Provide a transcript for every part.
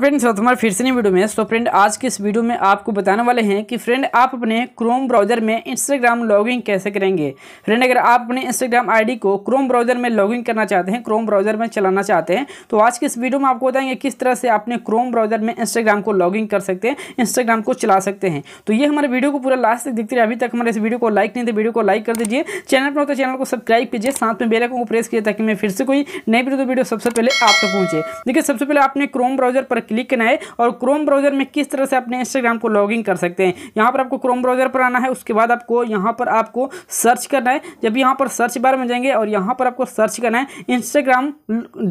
friends तुम्हारा फिर से नहीं वीडियो में तो फ्रेंड आज के इस वीडियो में आपको बताने वाले हैं कि फ्रेंड आप अपने क्रोम ब्राउजर में इंस्टाग्राम लॉगिंग कैसे करेंगे फ्रेंड अगर आप अपने इंस्टाग्राम आईडी को क्रोम ब्राउजर में लॉगिंग करना चाहते हैं क्रोम ब्राउजर में चलाना चाहते हैं तो आज के इस वीडियो में आपको बताएंगे किस तरह से अपने क्रोम ब्राउजर में इंस्टाग्राम को लॉगिंग कर सकते हैं इंस्टाग्राम को चला सकते हैं तो ये हमारे वीडियो को पूरा लास्ट तक देखते रहे अभी तक हमारे इस वीडियो को लाइक नहीं थे वीडियो को लाइक कर दीजिए चैनल पर होते तो चैनल को सब्सक्राइब कीजिए साथ में बेलकों को प्रेस किया ताकि मैं फिर से कोई नई वीडियो तो वीडियो सबसे पहले आप तक पहुंचे देखिए सबसे पहले आपने क्रोम ब्राउजर पर क्लिक करना है और क्रोम ब्राउजर में किस तरह से अपने इंस्टाग्राम को लॉगिन कर सकते हैं यहाँ पर आपको क्रोम ब्राउजर पर आना है उसके बाद आपको यहाँ पर आपको सर्च करना है जब यहाँ पर सर्च बार में जाएंगे और यहाँ पर आपको सर्च करना है इंस्टाग्राम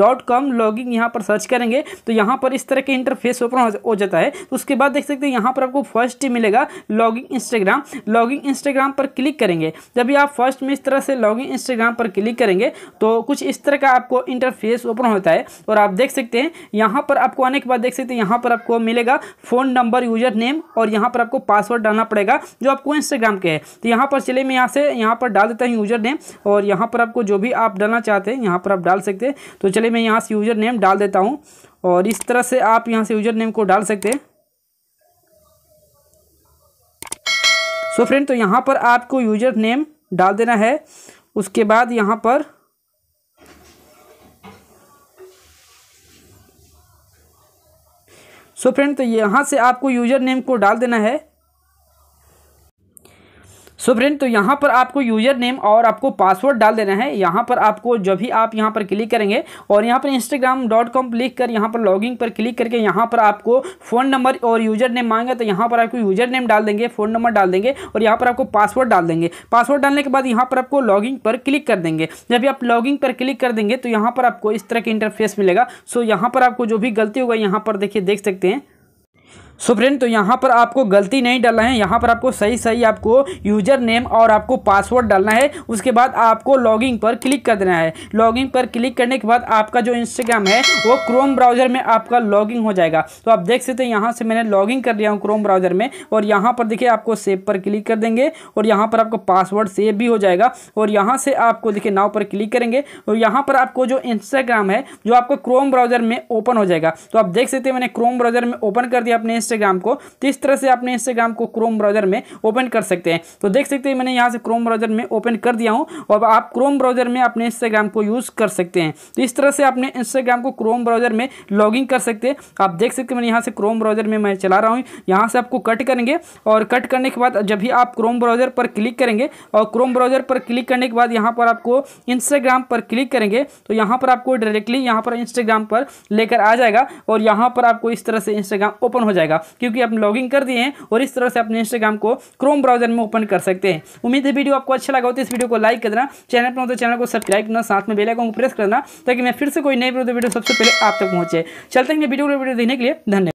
डॉट कॉम लॉगिंग यहाँ पर सर्च करेंगे तो यहाँ पर इस तरह के इंटरफेस ओपन हो जाता है तो उसके बाद देख सकते हैं यहाँ पर आपको फर्स्ट मिलेगा लॉगिंग इंस्टाग्राम लॉगिंग इंस्टाग्राम पर क्लिक करेंगे जब आप फर्स्ट में इस तरह से लॉगिंग इंस्टाग्राम पर क्लिक करेंगे तो कुछ इस तरह का आपको इंटरफेस ओपन होता है और आप देख सकते हैं यहाँ पर आपको आने के बाद देख सकते हैं यहाँ पर आपको मिलेगा फ़ोन नंबर यूजर नेम और यहाँ पर आपको पासवर्ड डालना पड़ेगा जो आपको इंस्टाग्राम के है तो यहाँ पर चले मैं यहाँ से यहाँ पर डाल देता हूँ यूजर नेम और यहाँ पर आपको जो भी आप डालना चाहते हैं यहाँ पर आप डाल सकते हैं तो चले मैं यहाँ से यूजर नेम डाल देता हूँ और इस तरह से आप यहाँ से यूजर नेम को डाल सकते हैं सो so फ्रेंड तो यहाँ पर आपको यूजर नेम डाल देना है उसके बाद यहाँ पर सो फ्रेंड तो यहाँ से आपको यूजर नेम को डाल देना है सो so फ्रेंड तो यहाँ पर आपको यूजर नेम और आपको पासवर्ड डाल देना है यहाँ पर आपको जब भी आप यहाँ पर क्लिक करेंगे और यहाँ पर इंस्टाग्राम डॉट कॉम क्लिक कर यहाँ पर लॉगिंग पर क्लिक करके यहाँ पर आपको फ़ोन नंबर और यूजर नेम मांगे तो यहाँ पर आपको यूजर नेम डाल देंगे फ़ोन नंबर डाल देंगे और यहाँ पर आपको पासवर्ड डाल देंगे पासवर्ड डालने के बाद यहाँ पर आपको लॉगिंग पर क्लिक कर देंगे जब भी आप लॉगिंग पर क्लिक कर देंगे तो यहाँ पर आपको इस तरह के इंटरफेस मिलेगा सो यहाँ पर आपको जो भी गलती होगा यहाँ पर देखिए देख सकते हैं सो so फ्रेंड तो यहाँ पर आपको गलती नहीं डालना है यहाँ पर आपको सही सही आपको यूजर नेम और आपको पासवर्ड डालना है उसके बाद आपको लॉगिंग पर क्लिक कर देना है लॉगिंग पर क्लिक करने के बाद आपका जो इंस्टाग्राम है वो क्रोम ब्राउजर में आपका लॉगिंग हो जाएगा तो आप देख सकते हैं यहाँ से मैंने लॉगिंग कर लिया हूँ क्रोम ब्राउजर में और यहाँ पर देखिए आपको सेव पर क्लिक कर देंगे और यहाँ पर आपको पासवर्ड सेव भी हो जाएगा और यहाँ से आपको देखिए नाव पर क्लिक करेंगे और यहाँ पर आपको जो इंस्टाग्राम है जो आपको क्रोम ब्राउजर में ओपन हो जाएगा तो आप देख सकते हैं मैंने क्रोम ब्राउजर में ओपन कर दिया अपने इंस्टाग्राम को तो इस तरह से आपने इंस्टाग्राम को क्रोम ब्राउजर में ओपन कर सकते हैं तो देख सकते हैं मैंने यहाँ से क्रोम ब्राउजर में ओपन कर दिया हूँ और आप क्रोम ब्राउजर में अपने इंस्टाग्राम को यूज़ कर सकते हैं तो इस तरह से आपने इंस्टाग्राम को क्रोम ब्राउजर में लॉगिंग कर सकते हैं आप देख सकते हैं मैंने यहाँ से क्रोम ब्राउजर में मैं चला रहा हूँ यहाँ से आपको कट करेंगे और कट करने के बाद जब भी आप क्रोम ब्राउजर पर क्लिक करेंगे और क्रोम ब्राउजर पर क्लिक करने के बाद यहाँ पर आपको इंस्टाग्राम पर क्लिक करेंगे तो यहाँ पर आपको डायरेक्टली यहाँ पर इंस्टाग्राम पर लेकर आ जाएगा और यहाँ पर आपको इस तरह से इंस्टाग्राम ओपन हो जाएगा जाएगा क्योंकि आप लॉगिंग कर दिए हैं और इस तरह से अपने इंस्टाग्राम को क्रोम ब्राउजर में ओपन कर सकते हैं उम्मीद है वीडियो आपको अच्छा लगा हो तो इस वीडियो को लाइक कर देना चैनल पर हो तो चैनल को सब्सक्राइब करना साथ में बेलाइकॉन को प्रेस करना ताकि मैं फिर से कोई नई वीडियो सबसे पहले आप तक पहुंचे चलते हैं वीडियो देखने के लिए धन्यवाद